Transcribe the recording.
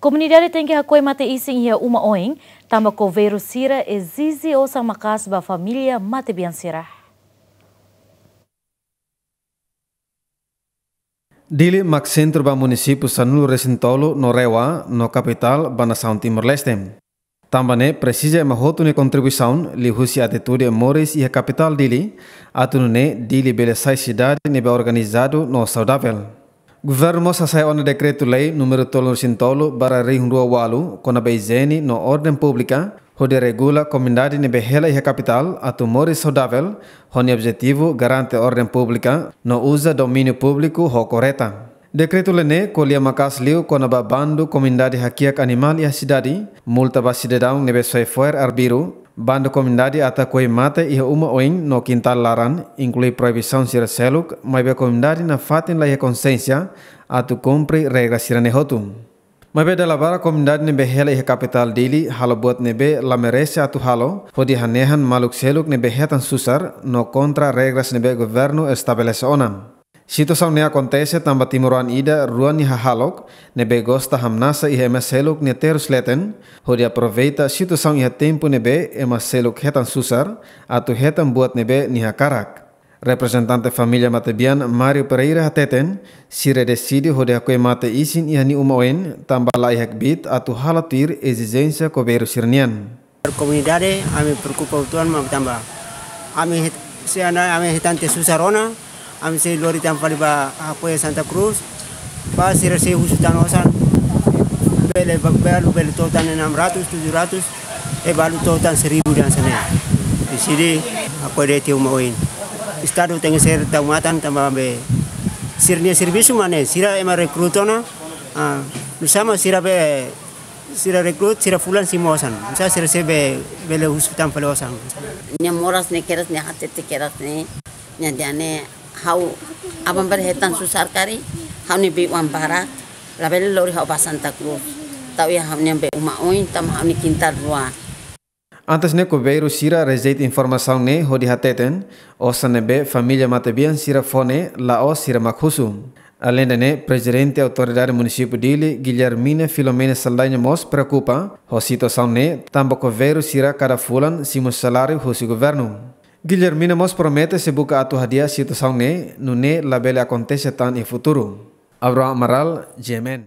Comunidade tem que acolher mate isin ia uma oing, tamba coveiro sira e zizi osa macas ba família mate bian sira. Dili mak centro ba município Sanulu Resintolo, no Rewa, no capital, ba nação Timor-Leste. Tambane precisa ma hotune contribuição li husi atitude mores e capital dili, atunune dili belezai cidade nebe organizado no saudável. Governo sa sai ono decreto lei número tolo bara dua walu kona zeni no ordem ho de regula comendade ne behela e capital atu moris ho honi objetivo garante ordem publika, no usa dominio publiku ho correta. Decreto lene kolia makas liu kona ba bandu comendade hakiak animal ya cidade multa ba cidadão nebe soi foer arbiru Bando comindade ata koi mata iha uma oing no laran, inklui proibição sira seluk, mas be nafatin na fatin la iha atu cumpre regra sira nehotu. Mas be dalabara comindade nebe hela iha capital dili, halo buat nebe la atu halo, fodi hanehan maluk seluk nibe hetan susar no kontra regras nibe governo estabelece onan. Sito sam ne acontece tamba timuran ida ruani hahalok ne begosta hamnasa e emaseluk ne terus leten hori aproveita sito sam ne tempo ema emaseluk hetan susar atu hetan buat nebe niha karak. Representante familia Matebian Mario Pereira hateten sire desidi hori akue mate isin ihani ni umawen tamba la bit atu halatir exigencia koberu sirnian. Comunidade ami preocupa tuan ma tamba ami se ami hetan te susarona am sei lori tam fali ba apoye ya, Santa Cruz ba sira se husutan osan bele balu bele totan enam ratus tujuh ratus eh balu totan seribu dan sana di sini aku ada tiu mauin istadu tengah ser tamatan tambah be sirnia servisu mana sira emang rekrutona ah sama sira be sira rekrut sira fulan si sa sira se be bele husutan fali osan nya moras ne keras ne hatet keras ne nya dane hau abambare hetan kari hau ni bi wampara labele lori hau pasanta cruz tau ya hau ni ambe uma oin tam hau ni kintar rua Antes ne cobeiro sira rejeit informasau ne hodi hateten o sanebe família matebian sira fone la o sira makhusu Alenda NE, presidente da autoridade municipio Dili de Ile, Guilhermina Filomena Saldanha Mos, preocupa, a situação NE, também coveiro sira cada fulan, simus o salário do governo. Guilhermina Mos promete se buka a tua dia situação nune labele acontece tan e futuro. Abraão Amaral, Jemen.